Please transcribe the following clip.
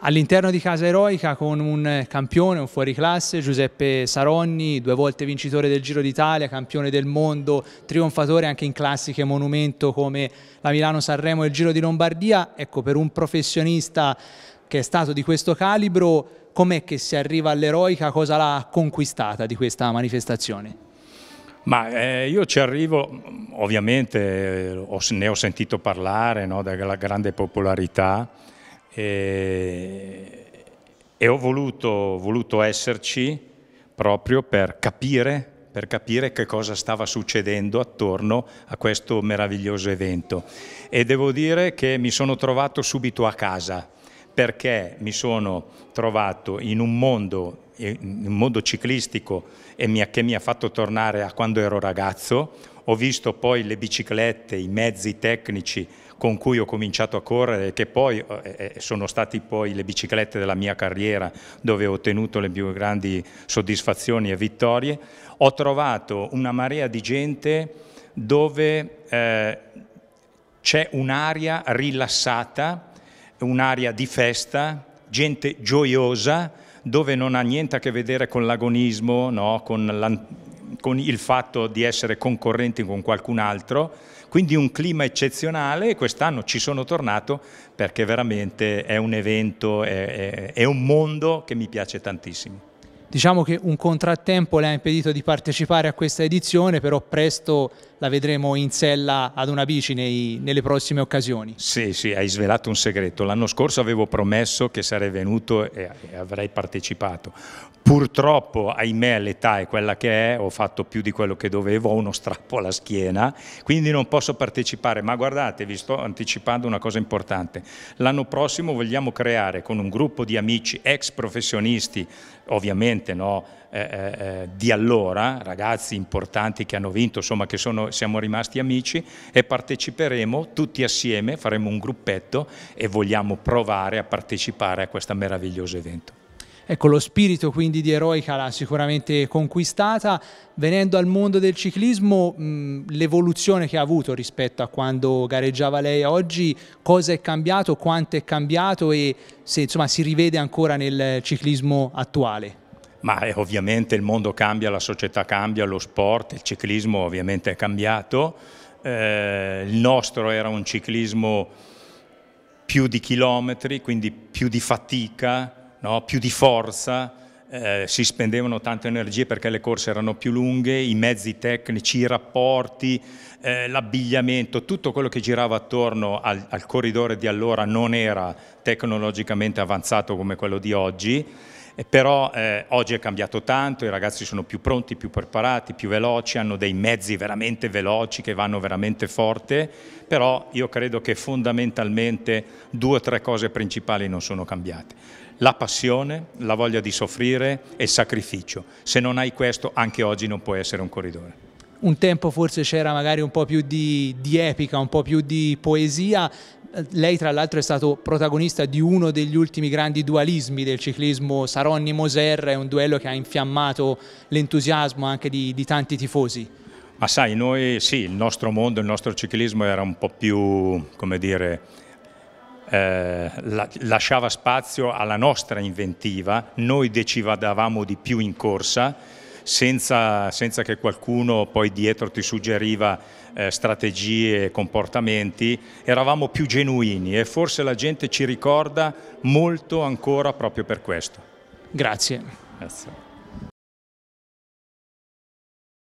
All'interno di Casa Eroica con un campione, un fuoriclasse, Giuseppe Saronni, due volte vincitore del Giro d'Italia, campione del mondo, trionfatore anche in classiche monumento come la Milano-Sanremo e il Giro di Lombardia. Ecco, per un professionista che è stato di questo calibro, com'è che si arriva all'Eroica? Cosa l'ha conquistata di questa manifestazione? Ma eh, io ci arrivo, ovviamente eh, ne ho sentito parlare no, della grande popolarità e, eh, e ho voluto, voluto, esserci proprio per capire, per capire che cosa stava succedendo attorno a questo meraviglioso evento. E devo dire che mi sono trovato subito a casa, perché mi sono trovato in un mondo, in un mondo ciclistico mi che mi ha fatto tornare a quando ero ragazzo, ho visto poi le biciclette, i mezzi tecnici con cui ho cominciato a correre, che poi eh, eh, sono stati poi le biciclette della mia carriera, dove ho ottenuto le più grandi soddisfazioni e vittorie. Ho trovato una marea di gente dove eh, c'è un'aria rilassata, un'aria di festa, gente gioiosa, dove non ha niente a che vedere con l'agonismo, no? con con il fatto di essere concorrenti con qualcun altro, quindi un clima eccezionale e quest'anno ci sono tornato perché veramente è un evento, è, è, è un mondo che mi piace tantissimo. Diciamo che un contrattempo le ha impedito di partecipare a questa edizione, però presto la vedremo in sella ad una bici nei, nelle prossime occasioni. Sì, sì, hai svelato un segreto. L'anno scorso avevo promesso che sarei venuto e, e avrei partecipato. Purtroppo, ahimè, l'età è quella che è, ho fatto più di quello che dovevo, ho uno strappo alla schiena, quindi non posso partecipare. Ma guardate, vi sto anticipando una cosa importante. L'anno prossimo vogliamo creare con un gruppo di amici ex professionisti, ovviamente no, eh, eh, eh, di allora, ragazzi importanti che hanno vinto, insomma che sono siamo rimasti amici e parteciperemo tutti assieme, faremo un gruppetto e vogliamo provare a partecipare a questo meraviglioso evento. Ecco, lo spirito quindi di Eroica l'ha sicuramente conquistata. Venendo al mondo del ciclismo, l'evoluzione che ha avuto rispetto a quando gareggiava lei oggi, cosa è cambiato, quanto è cambiato e se insomma, si rivede ancora nel ciclismo attuale? Ma eh, ovviamente il mondo cambia, la società cambia, lo sport, il ciclismo ovviamente è cambiato. Eh, il nostro era un ciclismo più di chilometri, quindi più di fatica, no? più di forza, eh, si spendevano tante energie perché le corse erano più lunghe, i mezzi tecnici, i rapporti, eh, l'abbigliamento, tutto quello che girava attorno al, al corridore di allora non era tecnologicamente avanzato come quello di oggi eh, però eh, oggi è cambiato tanto, i ragazzi sono più pronti, più preparati, più veloci, hanno dei mezzi veramente veloci che vanno veramente forte, però io credo che fondamentalmente due o tre cose principali non sono cambiate. La passione, la voglia di soffrire e il sacrificio. Se non hai questo anche oggi non puoi essere un corridore un tempo forse c'era magari un po' più di, di, epica, un po' più di poesia, lei tra l'altro è stato protagonista di uno degli ultimi grandi dualismi del ciclismo Saronni-Moser, è un duello che ha infiammato l'entusiasmo anche di, di tanti tifosi. Ma sai, noi sì, il nostro mondo, il nostro ciclismo era un po' più, come dire, eh, la, lasciava spazio alla nostra inventiva, noi decidavamo di più in corsa, senza, senza che qualcuno poi dietro ti suggeriva eh, strategie e comportamenti, eravamo più genuini e forse la gente ci ricorda molto ancora proprio per questo. Grazie. Grazie.